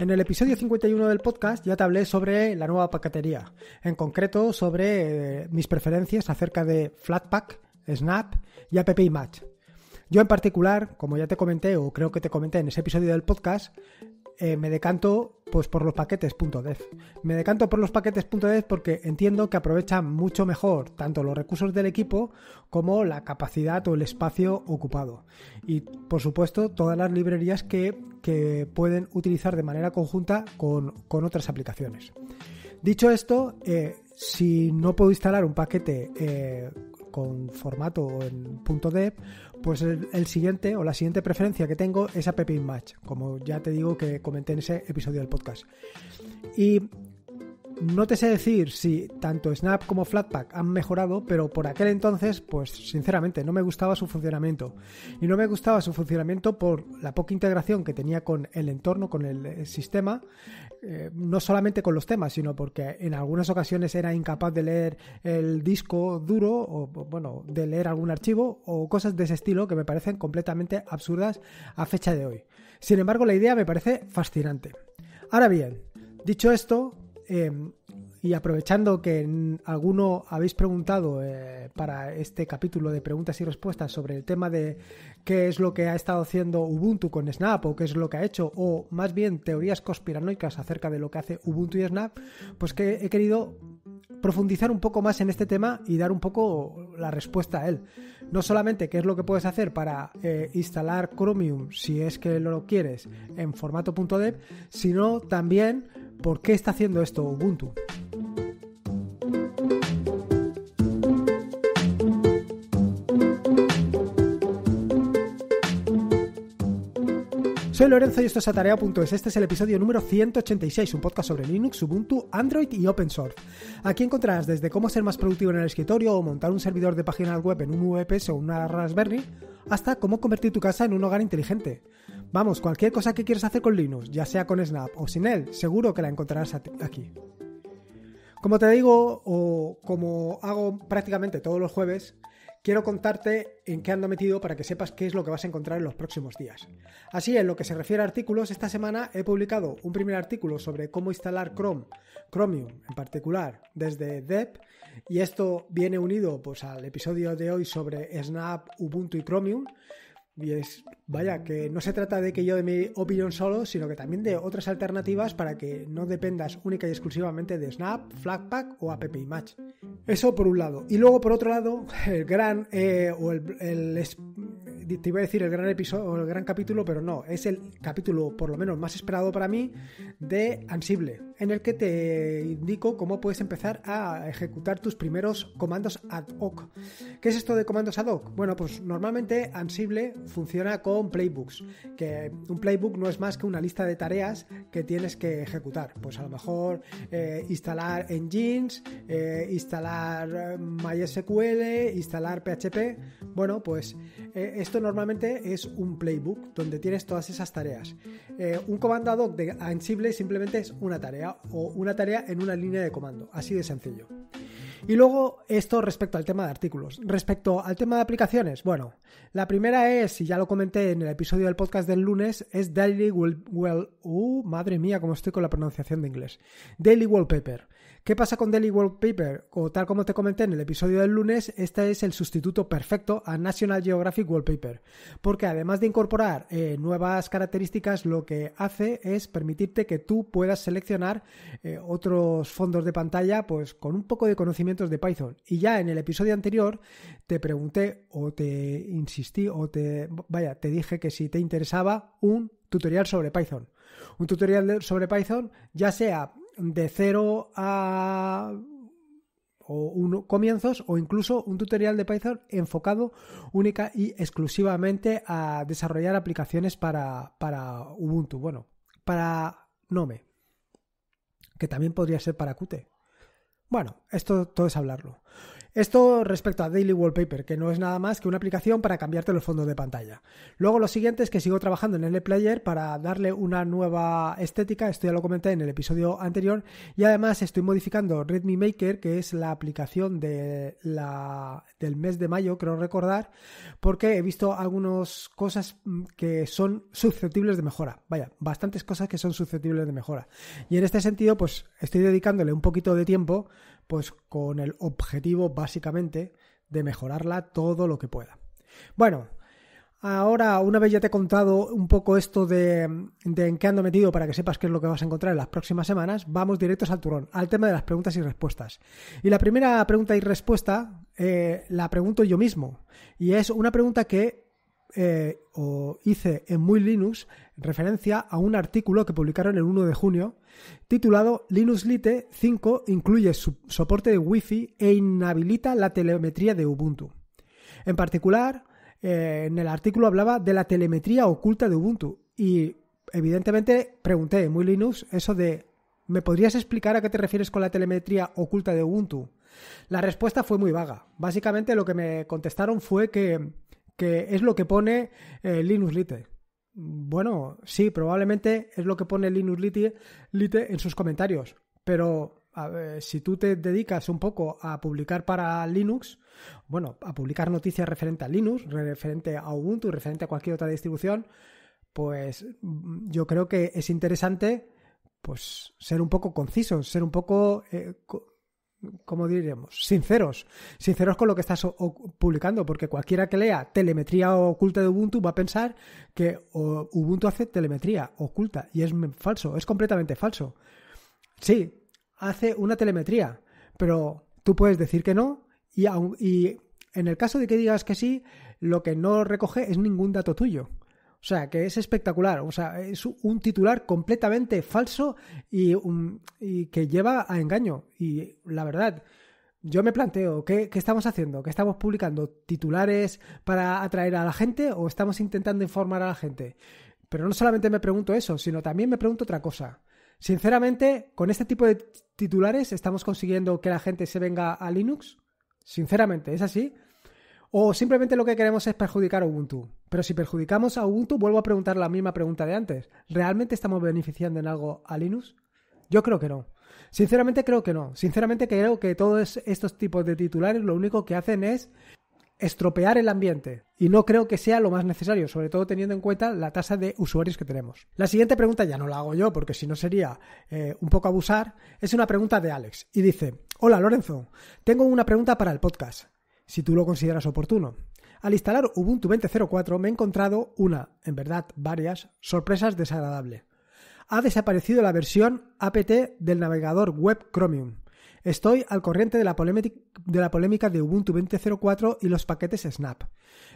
En el episodio 51 del podcast ya te hablé sobre la nueva paquetería, en concreto sobre eh, mis preferencias acerca de Flatpak, Snap y App Match. Yo en particular, como ya te comenté o creo que te comenté en ese episodio del podcast, eh, me decanto pues por los paquetes.dev. Me decanto por los paquetes.dev porque entiendo que aprovechan mucho mejor tanto los recursos del equipo como la capacidad o el espacio ocupado. Y por supuesto todas las librerías que, pueden utilizar de manera conjunta con, otras aplicaciones. Dicho esto, eh, si no puedo instalar un paquete eh, con formato en punto .dev, pues el, siguiente o la siguiente preferencia que tengo es AppImage, Match como ya te digo que comenté en ese episodio del podcast. Y no te sé decir si tanto Snap como Flatpak han mejorado, pero por aquel entonces, pues sinceramente, no me gustaba su funcionamiento. Y no me gustaba su funcionamiento por la poca integración que tenía con el entorno, con el eh, sistema, eh, no solamente con los temas, sino porque en algunas ocasiones era incapaz de leer el disco duro o, bueno, de leer algún archivo o cosas de ese estilo que me parecen completamente absurdas a fecha de hoy. Sin embargo, la idea me parece fascinante. Ahora bien, dicho esto, em, y aprovechando que alguno habéis preguntado eh, para este capítulo de preguntas y respuestas sobre el tema de qué es lo que ha estado haciendo Ubuntu con Snap o qué es lo que ha hecho, o más bien teorías conspiranoicas acerca de lo que hace Ubuntu y Snap, pues que he querido profundizar un poco más en este tema y dar un poco la respuesta a él. No solamente qué es lo que puedes hacer para eh, instalar Chromium si es que lo quieres en formato .deb, sino también por qué está haciendo esto Ubuntu. Soy Lorenzo y esto es Atarea.es. Este es el episodio número 186, un podcast sobre Linux, Ubuntu, Android y Open Source. Aquí encontrarás desde cómo ser más productivo en el escritorio o montar un servidor de páginas web en un VPS o una Raspberry, hasta cómo convertir tu casa en un hogar inteligente. Vamos, cualquier cosa que quieras hacer con Linux, ya sea con Snap o sin él, seguro que la encontrarás aquí. Como te digo, o como hago prácticamente todos los jueves, quiero contarte en qué ando metido para que sepas qué es lo que vas a encontrar en los próximos días. Así, en lo que se refiere a artículos, esta semana he publicado un primer artículo sobre cómo instalar Chrome, Chromium en particular, desde Dev, y esto viene unido pues, al episodio de hoy sobre Snap, Ubuntu y Chromium. Y es, vaya, que no se trata de que yo de mi opinión solo, sino que también de otras alternativas para que no dependas única y exclusivamente de Snap, Flatpak o App Eso por un lado. Y luego por otro lado, el gran, eh, o el, te iba a decir el gran episodio, el gran capítulo, pero no, es el capítulo por lo menos más esperado para mí de Ansible en el que te indico cómo puedes empezar a ejecutar tus primeros comandos ad hoc. ¿Qué es esto de comandos ad hoc? Bueno, pues normalmente Ansible funciona con playbooks, que un playbook no es más que una lista de tareas que tienes que ejecutar. Pues a lo mejor eh, instalar engines, eh, instalar eh, MySQL, instalar PHP. Bueno, pues eh, esto normalmente es un playbook donde tienes todas esas tareas. Eh, un comando ad hoc de Ansible simplemente es una tarea o una tarea en una línea de comando, así de sencillo. Y luego esto respecto al tema de artículos. Respecto al tema de aplicaciones, bueno, la primera es, y ya lo comenté en el episodio del podcast del lunes, es Daily Well... well uh, madre mía, cómo estoy con la pronunciación de inglés. Daily Wallpaper. ¿Qué pasa con Daily Wallpaper? O tal como te comenté en el episodio del lunes, este es el sustituto perfecto a National Geographic Wallpaper, porque además de incorporar eh, nuevas características, lo que hace es permitirte que tú puedas seleccionar eh, otros fondos de pantalla, pues con un poco de conocimientos de Python. Y ya en el episodio anterior te pregunté o te insistí o te, vaya, te dije que si te interesaba un tutorial sobre Python. Un tutorial sobre Python, ya sea de cero a o comienzos o incluso un tutorial de Python enfocado única y exclusivamente a desarrollar aplicaciones para, para Ubuntu. Bueno, para Nome, que también podría ser para Qt. Bueno, esto todo es hablarlo. Esto respecto a Daily Wallpaper, que no es nada más que una aplicación para cambiarte los fondos de pantalla. Luego lo siguiente es que sigo trabajando en el Player para darle una nueva estética, esto ya lo comenté en el episodio anterior, y además estoy modificando Redmi Maker, que es la aplicación de la, del mes de mayo, creo recordar, porque he visto algunas cosas mm, que son susceptibles de mejora. Vaya, bastantes cosas que son susceptibles de mejora. Y en este sentido, pues estoy dedicándole un poquito de tiempo pues con el objetivo básicamente de mejorarla todo lo que pueda. Bueno, ahora una vez ya te he contado un poco esto de, en qué ando metido para que sepas qué es lo que vas a encontrar en las próximas semanas, vamos directos al turón, al tema de las preguntas y respuestas. Y la primera pregunta y respuesta eh, la pregunto yo mismo y es una pregunta que eh, o hice en Muy Linux referencia a un artículo que publicaron el 1 de junio titulado Linux Lite 5 incluye su soporte de Wi-Fi e inhabilita la telemetría de Ubuntu. En particular, eh, en el artículo hablaba de la telemetría oculta de Ubuntu y evidentemente pregunté en Muy Linux eso de ¿me podrías explicar a qué te refieres con la telemetría oculta de Ubuntu? La respuesta fue muy vaga. Básicamente lo que me contestaron fue que que es lo que pone eh, Linux Lite. Bueno, sí, probablemente es lo que pone Linux Lite, en sus comentarios, pero si tú te dedicas un poco a publicar para Linux, bueno, a publicar noticias referente a Linux, referente a Ubuntu, referente a cualquier otra distribución, pues mm, yo creo que es interesante pues ser un poco conciso, ser un poco eh, ¿cómo diríamos? Sinceros. Sinceros con lo que estás publicando, porque cualquiera que lea telemetría oculta de Ubuntu va a pensar que Ubuntu hace telemetría oculta y es falso, es completamente falso. Sí, hace una telemetría, pero tú puedes decir que no y, y en el caso de que digas que sí, lo que no recoge es ningún dato tuyo. O sea, que es espectacular. O sea, es un titular completamente falso y, que lleva a engaño. Y la verdad, yo me planteo, ¿qué, estamos haciendo? ¿Qué estamos publicando? ¿Titulares para atraer a la gente o estamos intentando informar a la gente? Pero no solamente me pregunto eso, sino también me pregunto otra cosa. Sinceramente, ¿con este tipo de titulares estamos consiguiendo que la gente se venga a Linux? Sinceramente, ¿es así? ¿O simplemente lo que queremos es perjudicar a Ubuntu? Pero si perjudicamos a Ubuntu, vuelvo a preguntar la misma pregunta de antes. ¿Realmente estamos beneficiando en algo a Linux? Yo creo que no. Sinceramente creo que no. Sinceramente creo que todos estos tipos de titulares lo único que hacen es estropear el ambiente. Y no creo que sea lo más necesario, sobre todo teniendo en cuenta la tasa de usuarios que tenemos. La siguiente pregunta ya no la hago yo, porque si no sería eh, un poco abusar. Es una pregunta de Alex. Y dice, hola Lorenzo, tengo una pregunta para el podcast, si tú lo consideras oportuno. Al instalar Ubuntu 20.04 me he encontrado una, en verdad varias, sorpresas desagradables. Ha desaparecido la versión apt del navegador web Chromium. Estoy al corriente de la, polémica de Ubuntu 20.04 y los paquetes Snap.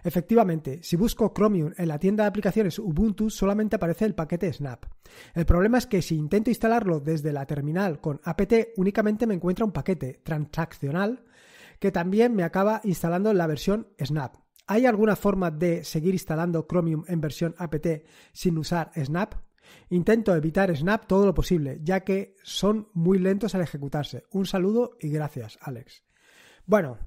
Efectivamente, si busco Chromium en la tienda de aplicaciones Ubuntu solamente aparece el paquete Snap. El problema es que si intento instalarlo desde la terminal con apt únicamente me encuentra un paquete transaccional que también me acaba instalando la versión Snap. ¿Hay alguna forma de seguir instalando Chromium en versión apt sin usar Snap? Intento evitar Snap todo lo posible, ya que son muy lentos al ejecutarse. Un saludo y gracias, Alex. Bueno,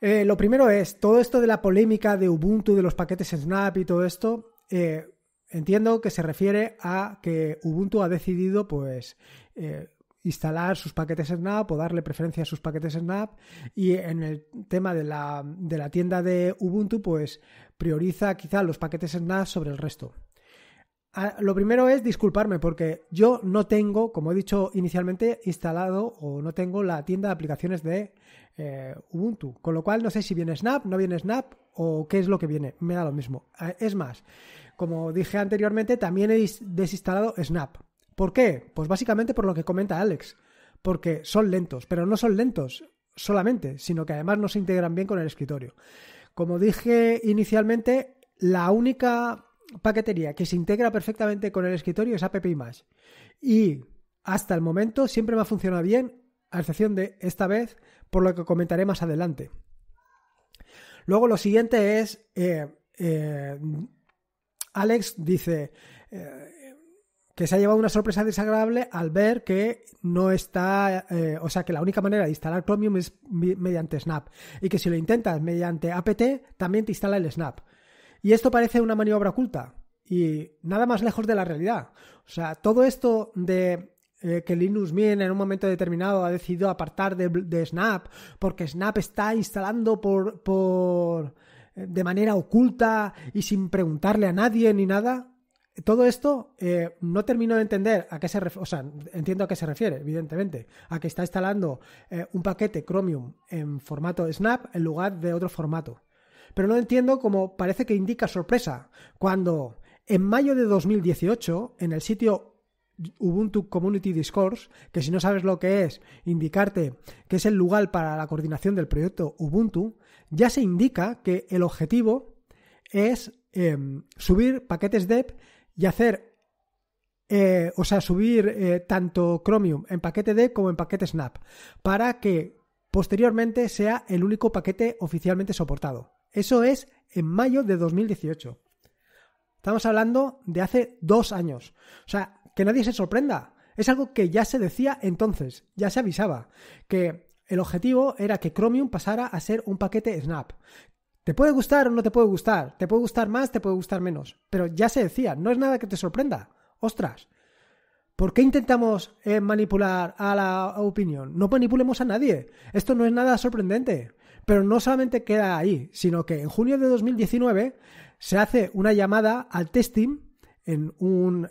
eh, lo primero es, todo esto de la polémica de Ubuntu, de los paquetes Snap y todo esto, eh, entiendo que se refiere a que Ubuntu ha decidido pues eh, instalar sus paquetes Snap o darle preferencia a sus paquetes Snap y en el tema de la, de la tienda de Ubuntu pues prioriza quizá los paquetes Snap sobre el resto. Ah, lo primero es disculparme porque yo no tengo, como he dicho inicialmente, instalado o no tengo la tienda de aplicaciones de eh, Ubuntu. Con lo cual no sé si viene Snap, no viene Snap o qué es lo que viene. Me da lo mismo. Ah, es más, como dije anteriormente, también he desinstalado Snap. ¿Por qué? Pues básicamente por lo que comenta Alex, porque son lentos, pero no son lentos solamente, sino que además no se integran bien con el escritorio. Como dije inicialmente, la única paquetería que se integra perfectamente con el escritorio es AppImage, Y hasta el momento siempre me ha funcionado bien, a excepción de esta vez, por lo que comentaré más adelante. Luego lo siguiente es, eh, eh, Alex dice, eh, que se ha llevado una sorpresa desagradable al ver que no está, eh, o sea, que la única manera de instalar Chromium es mediante Snap y que si lo intentas mediante apt también te instala el Snap. Y esto parece una maniobra oculta y nada más lejos de la realidad. O sea, todo esto de eh, que Linux Mint en un momento determinado ha decidido apartar de, de Snap porque Snap está instalando por, por eh, de manera oculta y sin preguntarle a nadie ni nada, todo esto eh, no termino de entender a qué se refiere, o sea, entiendo a qué se refiere, evidentemente, a que está instalando eh, un paquete Chromium en formato Snap en lugar de otro formato. Pero no entiendo cómo parece que indica sorpresa cuando en mayo de 2018 en el sitio Ubuntu Community Discourse, que si no sabes lo que es, indicarte que es el lugar para la coordinación del proyecto Ubuntu, ya se indica que el objetivo es em, subir paquetes DEP y hacer, eh, o sea, subir eh, tanto Chromium en paquete D como en paquete Snap, para que posteriormente sea el único paquete oficialmente soportado. Eso es en mayo de 2018. Estamos hablando de hace dos años. O sea, que nadie se sorprenda. Es algo que ya se decía entonces, ya se avisaba, que el objetivo era que Chromium pasara a ser un paquete Snap, te puede gustar o no te puede gustar, te puede gustar más, te puede gustar menos, pero ya se decía, no es nada que te sorprenda. Ostras, ¿por qué intentamos eh, manipular a la opinión? No manipulemos a nadie, esto no es nada sorprendente. Pero no solamente queda ahí, sino que en junio de 2019 se hace una llamada al testing en un,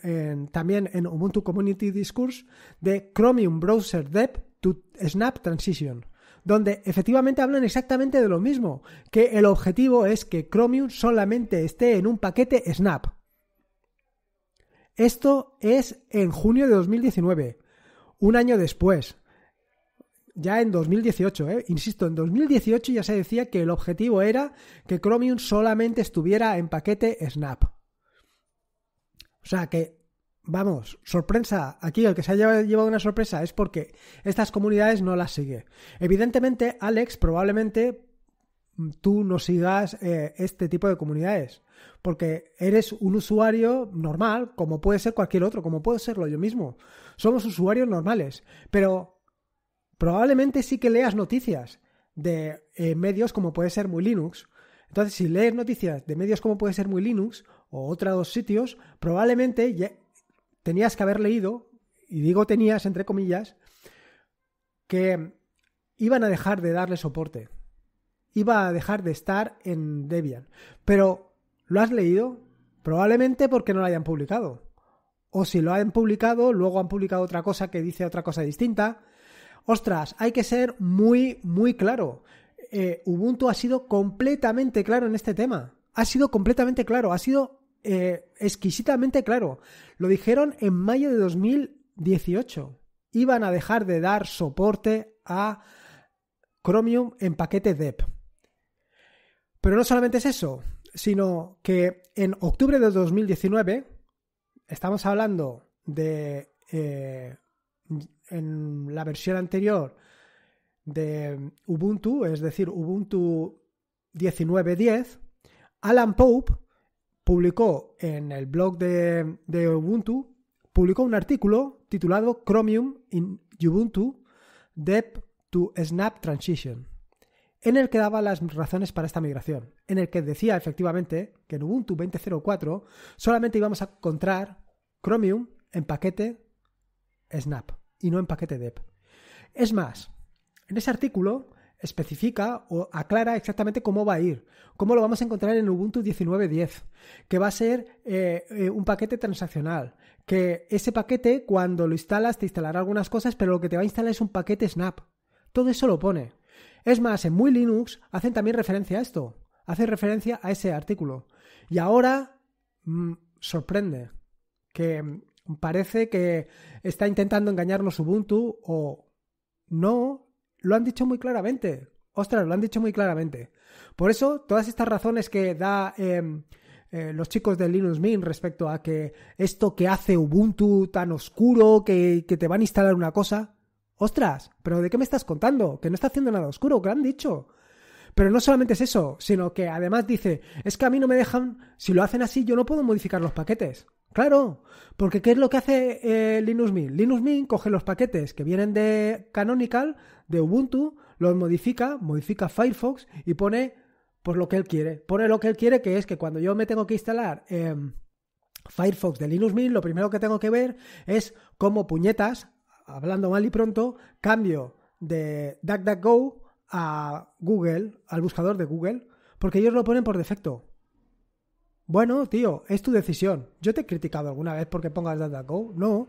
también en Ubuntu Community Discourse de Chromium Browser Dev to Snap Transition donde efectivamente hablan exactamente de lo mismo, que el objetivo es que Chromium solamente esté en un paquete Snap. Esto es en junio de 2019, un año después, ya en 2018, ¿eh? insisto, en 2018 ya se decía que el objetivo era que Chromium solamente estuviera en paquete Snap. O sea que vamos, sorpresa, aquí el que se ha llevado una sorpresa es porque estas comunidades no las sigue. Evidentemente, Alex, probablemente tú no sigas eh, este tipo de comunidades, porque eres un usuario normal, como puede ser cualquier otro, como puedo serlo yo mismo. Somos usuarios normales, pero probablemente sí que leas noticias de eh, medios como puede ser Muy Linux. Entonces, si lees noticias de medios como puede ser Muy Linux o otros sitios, probablemente tenías que haber leído, y digo tenías entre comillas, que iban a dejar de darle soporte, iba a dejar de estar en Debian. Pero, ¿lo has leído? Probablemente porque no lo hayan publicado. O si lo han publicado, luego han publicado otra cosa que dice otra cosa distinta. Ostras, hay que ser muy, muy claro. Eh, Ubuntu ha sido completamente claro en este tema. Ha sido completamente claro, ha sido eh, exquisitamente claro. Lo dijeron en mayo de 2018. Iban a dejar de dar soporte a Chromium en paquete DEP. Pero no solamente es eso, sino que en octubre de 2019, estamos hablando de eh, en la versión anterior de Ubuntu, es decir, Ubuntu 19.10, Alan Pope publicó en el blog de, Ubuntu, publicó un artículo titulado Chromium in Ubuntu, Dep to Snap Transition, en el que daba las razones para esta migración, en el que decía efectivamente que en Ubuntu 20.04 solamente íbamos a encontrar Chromium en paquete Snap y no en paquete Dep. Es más, en ese artículo especifica o aclara exactamente cómo va a ir, cómo lo vamos a encontrar en Ubuntu 19.10, que va a ser eh, eh, un paquete transaccional, que ese paquete cuando lo instalas te instalará algunas cosas, pero lo que te va a instalar es un paquete snap. Todo eso lo pone. Es más, en muy Linux hacen también referencia a esto, hacen referencia a ese artículo. Y ahora mm, sorprende que mm, parece que está intentando engañarnos Ubuntu o no, lo han dicho muy claramente. Ostras, lo han dicho muy claramente. Por eso, todas estas razones que da em, eh, los chicos de Linux Mint respecto a que esto que hace Ubuntu tan oscuro, que, que te van a instalar una cosa. Ostras, pero ¿de qué me estás contando? Que no está haciendo nada oscuro, que lo han dicho. Pero no solamente es eso, sino que además dice, es que a mí no me dejan, si lo hacen así, yo no puedo modificar los paquetes. Claro, porque ¿qué es lo que hace eh, Linux Mint? Linux Mint coge los paquetes que vienen de Canonical, de Ubuntu, los modifica, modifica Firefox y pone por pues, lo que él quiere. Pone lo que él quiere, que es que cuando yo me tengo que instalar em, Firefox de Linux Mint, lo primero que tengo que ver es cómo puñetas, hablando mal y pronto, cambio de DuckDuckGo a Google, al buscador de Google, porque ellos lo ponen por defecto. Bueno, tío, es tu decisión. Yo te he criticado alguna vez porque pongas go. No.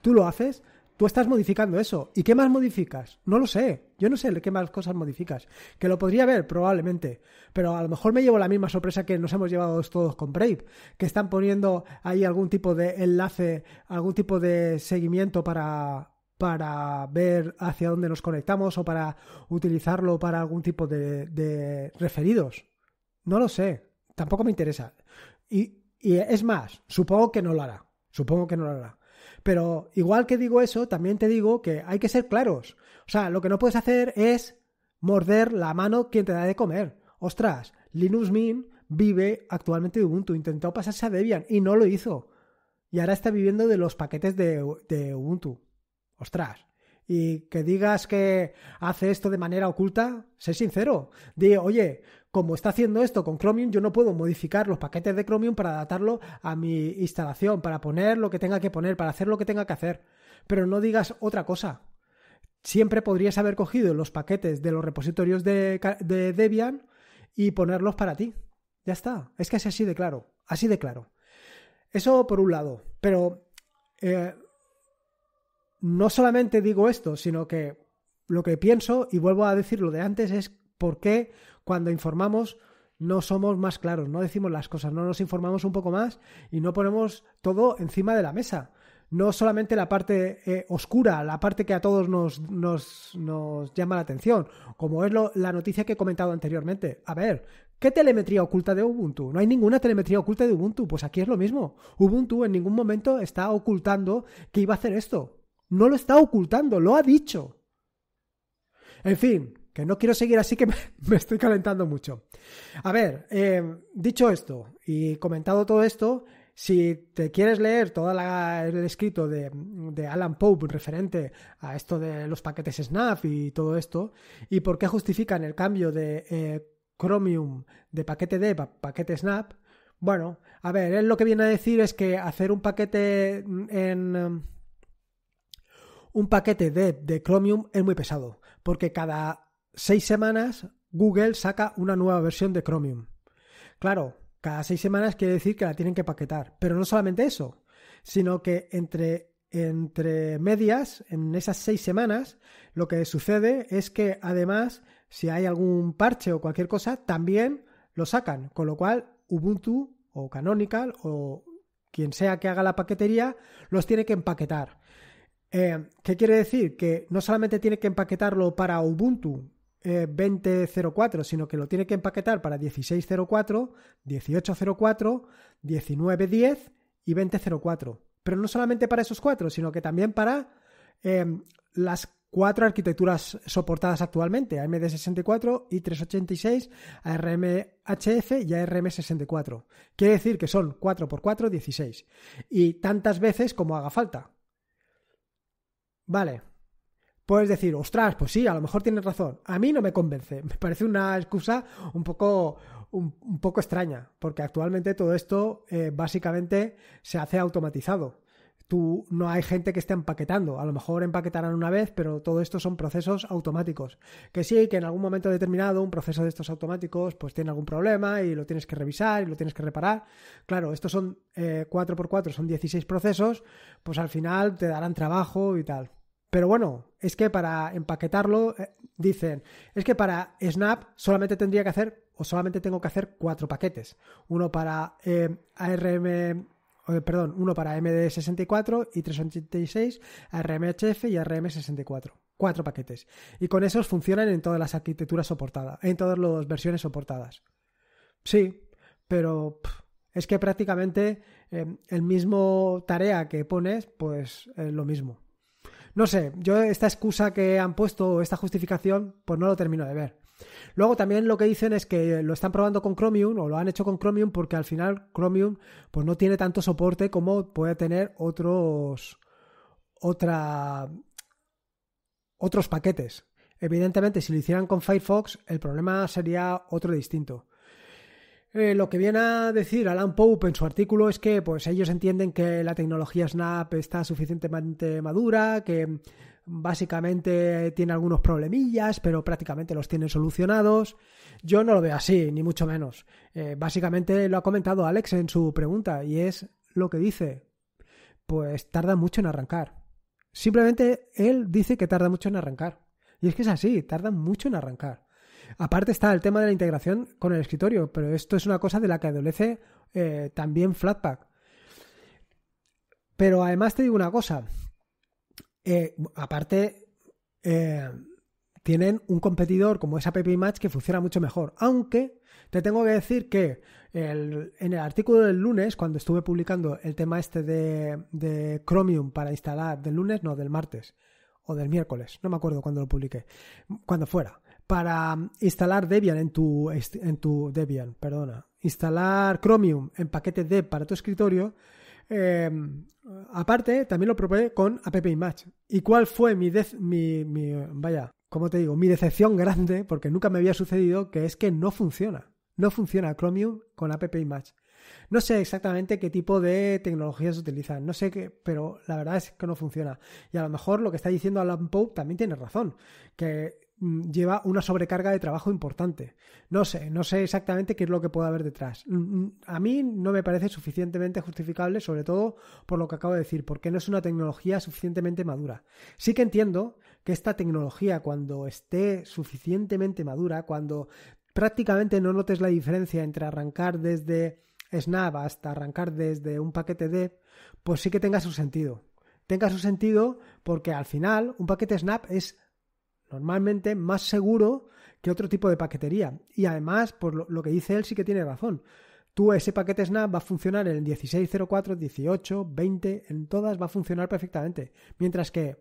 Tú lo haces, tú estás modificando eso. ¿Y qué más modificas? No lo sé. Yo no sé qué más cosas modificas. Que lo podría ver, probablemente. Pero a lo mejor me llevo la misma sorpresa que nos hemos llevado todos con Brave. Que están poniendo ahí algún tipo de enlace, algún tipo de seguimiento para para ver hacia dónde nos conectamos o para utilizarlo para algún tipo de referidos. No lo sé tampoco me interesa. Y, y es más, supongo que no lo hará. Supongo que no lo hará. Pero igual que digo eso, también te digo que hay que ser claros. O sea, lo que no puedes hacer es morder la mano quien te da de comer. Ostras, Linux Mint vive actualmente de Ubuntu. Intentó pasarse a Debian y no lo hizo. Y ahora está viviendo de los paquetes de, Ubuntu. Ostras. Y que digas que hace esto de manera oculta, sé sincero. Di, oye, como está haciendo esto con Chromium, yo no puedo modificar los paquetes de Chromium para adaptarlo a mi instalación, para poner lo que tenga que poner, para hacer lo que tenga que hacer. Pero no digas otra cosa. Siempre podrías haber cogido los paquetes de los repositorios de, Debian y ponerlos para ti. Ya está. Es que es así de claro. Así de claro. Eso por un lado. Pero eh, no solamente digo esto, sino que lo que pienso, y vuelvo a decir lo de antes, es por qué cuando informamos no somos más claros, no decimos las cosas, no nos informamos un poco más y no ponemos todo encima de la mesa. No solamente la parte eh, oscura, la parte que a todos nos, llama la atención, como es la noticia que he comentado anteriormente. A ver, ¿Qué telemetría oculta de Ubuntu? No hay ninguna telemetría oculta de Ubuntu. Pues aquí es lo mismo. Ubuntu en ningún momento está ocultando que iba a hacer esto. No lo está ocultando, lo ha dicho. En fin, que no quiero seguir así que me, estoy calentando mucho. A ver, eh, dicho esto y comentado todo esto, si te quieres leer todo el escrito de, Alan Pope referente a esto de los paquetes SNAP y todo esto, y por qué justifican el cambio de eh, Chromium de paquete Dev a paquete SNAP, bueno, a ver, él lo que viene a decir es que hacer un paquete en... Em, un paquete de Chromium es muy pesado, porque cada seis semanas Google saca una nueva versión de Chromium. Claro, cada seis semanas quiere decir que la tienen que paquetar, pero no solamente eso, sino que entre, entre medias, en esas seis semanas, lo que sucede es que además, si hay algún parche o cualquier cosa, también lo sacan, con lo cual Ubuntu o Canonical o quien sea que haga la paquetería los tiene que empaquetar. Eh, ¿Qué quiere decir? Que no solamente tiene que empaquetarlo para Ubuntu 2004, eh, sino que lo tiene que empaquetar para 1604, 1804, 1910 y 2004. Pero no solamente para esos cuatro, sino que también para em, las cuatro arquitecturas soportadas actualmente, AMD64, i386, ARMHF y ARM64. Quiere decir que son 4x4, 16. Y tantas veces como haga falta. Vale puedes decir, ostras, pues sí, a lo mejor tienes razón. A mí no me convence. Me parece una excusa un poco, un, poco extraña, porque actualmente todo esto eh, básicamente se hace automatizado. Tú, no hay gente que esté empaquetando. A lo mejor empaquetarán una vez, pero todo esto son procesos automáticos. Que sí, que en algún momento determinado un proceso de estos automáticos pues tiene algún problema y lo tienes que revisar y lo tienes que reparar. Claro, estos son eh, cuatro 4x4, son 16 procesos, pues al final te darán trabajo y tal. Pero bueno, es que para empaquetarlo, eh, dicen, es que para Snap solamente tendría que hacer, o solamente tengo que hacer cuatro paquetes. Uno para eh, ARM, eh, perdón, uno para MD64 y 386, ARMHF y ARM64. Cuatro paquetes. Y con esos funcionan en todas las arquitecturas soportadas, en todas las versiones soportadas. Sí, pero es que prácticamente el mismo tarea que pones, pues es lo mismo. No sé, yo esta excusa que han puesto, esta justificación, pues no lo termino de ver. Luego también lo que dicen es que lo están probando con Chromium o lo han hecho con Chromium porque al final Chromium pues no tiene tanto soporte como puede tener otros otra otros paquetes. Evidentemente si lo hicieran con Firefox el problema sería otro distinto. Eh, lo que viene a decir Alan Pope en su artículo es que pues, ellos entienden que la tecnología Snap está suficientemente madura, que básicamente tiene algunos problemillas, pero prácticamente los tienen solucionados. Yo no lo veo así, ni mucho menos. Eh, básicamente lo ha comentado Alex en su pregunta y es lo que dice. Pues tarda mucho en arrancar. Simplemente él dice que tarda mucho en arrancar. Y es que es así, tarda mucho en arrancar. Aparte está el tema de la integración con el escritorio, pero esto es una cosa de la que adolece eh, también Flatpak. Pero además te digo una cosa. Eh, aparte, eh, tienen un competidor como esa App Match que funciona mucho mejor. Aunque te tengo que decir que en el artículo del lunes, cuando estuve publicando el tema este de, de Chromium para instalar del lunes, no, del martes o del miércoles, no me acuerdo cuando lo publiqué, cuando fuera para instalar Debian en tu, en tu Debian, perdona, instalar Chromium en paquete Deb para tu escritorio. Em, aparte, también lo probé con AppImage. ¿Y cuál fue mi, mi, vaya, cómo te digo, mi decepción grande, porque nunca me había sucedido, que es que no funciona. No funciona Chromium con AppImage. No sé exactamente qué tipo de tecnologías utilizan, no sé qué, pero la verdad es que no funciona. Y a lo mejor lo que está diciendo Alan Pope también tiene razón, que Mm, lleva una sobrecarga de trabajo importante. No sé, no sé exactamente qué es lo que puede haber detrás. Mm, mm, a mí no me parece suficientemente justificable, sobre todo por lo que acabo de decir, porque no es una tecnología suficientemente madura. Sí que entiendo que esta tecnología, cuando esté suficientemente madura, cuando prácticamente no notes la diferencia entre arrancar desde Snap hasta arrancar desde un paquete de, pues sí que tenga su sentido. Tenga su sentido porque al final un paquete Snap es normalmente más seguro que otro tipo de paquetería. Y además, por lo, que dice él sí que tiene razón. Tú ese paquete Snap va a funcionar en 1604, 18, 20, en todas va a funcionar perfectamente. Mientras que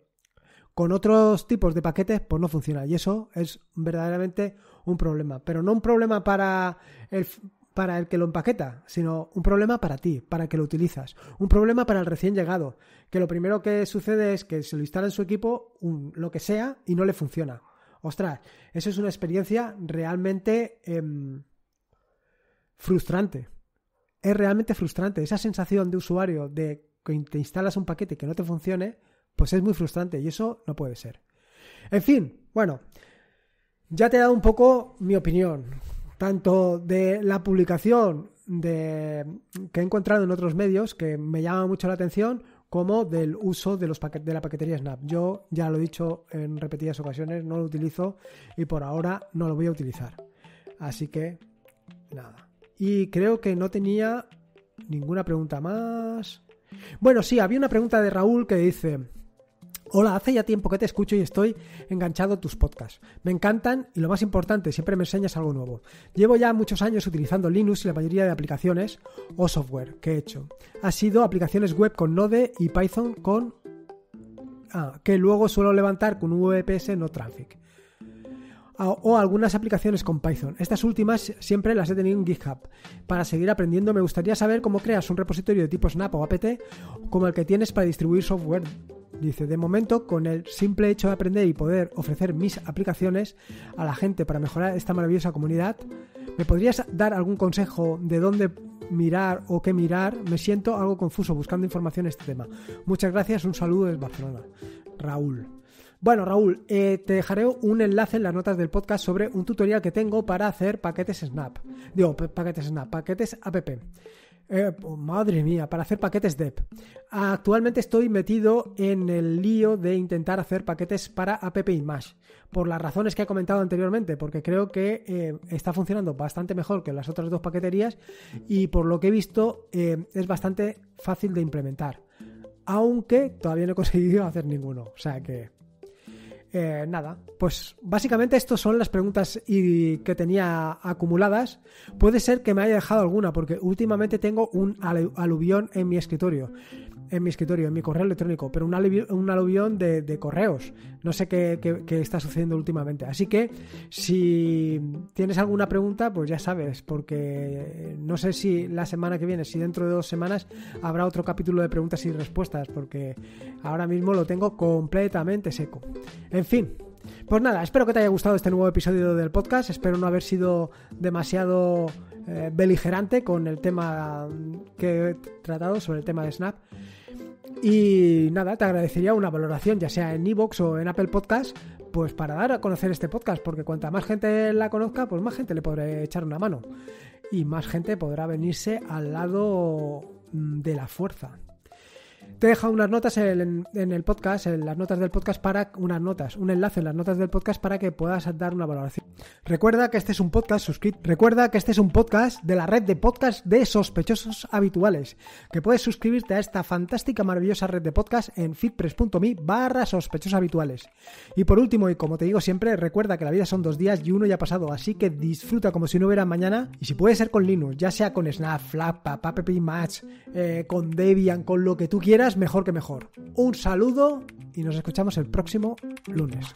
con otros tipos de paquetes pues no funciona. Y eso es verdaderamente un problema. Pero no un problema para el, para el que lo empaqueta, sino un problema para ti, para el que lo utilizas, un problema para el recién llegado, que lo primero que sucede es que se lo instala en su equipo lo que sea y no le funciona. Ostras, eso es una experiencia realmente em, frustrante. Es realmente frustrante. Esa sensación de usuario de que te instalas un paquete que no te funcione, pues es muy frustrante y eso no puede ser. En fin, bueno, ya te he dado un poco mi opinión tanto de la publicación que he encontrado en otros medios que me llama mucho la atención, como del uso de, los de la paquetería Snap. Yo ya lo he dicho en repetidas ocasiones, no lo utilizo y por ahora no lo voy a utilizar. Así que, nada. Y creo que no tenía ninguna pregunta más. Bueno, sí, había una pregunta de Raúl que dice, Hola, hace ya tiempo que te escucho y estoy enganchado a tus podcasts. Me encantan y lo más importante, siempre me enseñas algo nuevo. Llevo ya muchos años utilizando Linux y la mayoría de aplicaciones o software que he hecho. Ha sido aplicaciones web con Node y Python con... Ah, que luego suelo levantar con un VPS no traffic ah, o algunas aplicaciones con Python. Estas últimas siempre las he tenido en GitHub. Para seguir aprendiendo me gustaría saber cómo creas un repositorio de tipo Snap o APT como el que tienes para distribuir software Dice, de momento, con el simple hecho de aprender y poder ofrecer mis aplicaciones a la gente para mejorar esta maravillosa comunidad, ¿me podrías dar algún consejo de dónde mirar o qué mirar? Me siento algo confuso buscando información en este tema. Muchas gracias, un saludo desde Barcelona. Raúl. Bueno, Raúl, eh, te dejaré un enlace en las notas del podcast sobre un tutorial que tengo para hacer paquetes Snap. Digo, paquetes Snap, paquetes app. Eh, oh, madre mía, para hacer paquetes DEP. Actualmente estoy metido en el lío de intentar hacer paquetes para App Image, por las razones que he comentado anteriormente, porque creo que eh, está funcionando bastante mejor que las otras dos paqueterías y por lo que he visto eh, es bastante fácil de implementar. Aunque todavía no he conseguido hacer ninguno, o sea que eh, nada, pues básicamente estas son las preguntas y que tenía acumuladas. Puede ser que me haya dejado alguna, porque últimamente tengo un aluvión en mi escritorio en mi escritorio, en mi correo electrónico, pero un aluvión, de, correos. No sé qué, está sucediendo últimamente. Así que si tienes alguna pregunta, pues ya sabes, porque no sé si la semana que viene, si dentro de dos semanas, habrá otro capítulo de preguntas y respuestas, porque ahora mismo lo tengo completamente seco. En fin, pues nada, espero que te haya gustado este nuevo episodio del podcast. Espero no haber sido demasiado eh, beligerante con el tema que he tratado sobre el tema de Snap. Y nada, te agradecería una valoración, ya sea en Evox o en Apple Podcast, pues para dar a conocer este podcast, porque cuanta más gente la conozca, pues más gente le podrá echar una mano. Y más gente podrá venirse al lado mm, de la fuerza, te deja unas notas en, el podcast, en las notas del podcast para unas notas, un enlace en las notas del podcast para que puedas dar una valoración. Recuerda que este es un podcast suscrito. Recuerda que este es un podcast de la red de podcast de sospechosos habituales, que puedes suscribirte a esta fantástica, maravillosa red de podcast en fitpress.me barra sospechosos habituales. Y por último, y como te digo siempre, recuerda que la vida son dos días y uno ya ha pasado, así que disfruta como si no hubiera mañana y si puede ser con Linux, ya sea con Snap, Flap Papapi Match, eh, con Debian, con lo que tú quieras, mejor que mejor. Un saludo y nos escuchamos el próximo lunes.